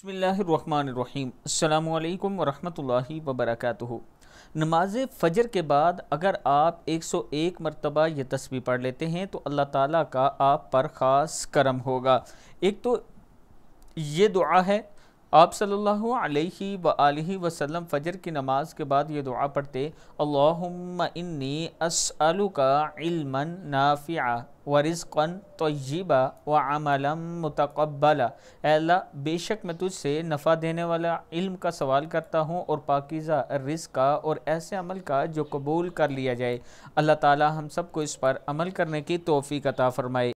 بسم اللہ الرحمن الرحیم السلام علیکم ورحمۃ اللہ وبرکاتہ نماز فجر کے بعد اگر آپ ایک سو ایک مرتبہ یہ تسبیح پڑھ لیتے ہیں تو اللہ تعالیٰ کا آپ پر خاص کرم ہوگا ایک تو یہ دعا ہے آپ صلی اللہ علیہ وآلہ وسلم فجر کی نماز کے بعد یہ دعا پڑھتے اللہم انی اسألوکا علما نافعا ورزقا طیبا وعملا متقبلا اے اللہ بے شک میں تجھ سے نفع دینے والا علم کا سوال کرتا ہوں اور پاکیزہ رزقا اور ایسے عمل کا جو قبول کر لیا جائے اللہ تعالی ہم سب کو اس پر عمل کرنے کی توفیق عطا فرمائے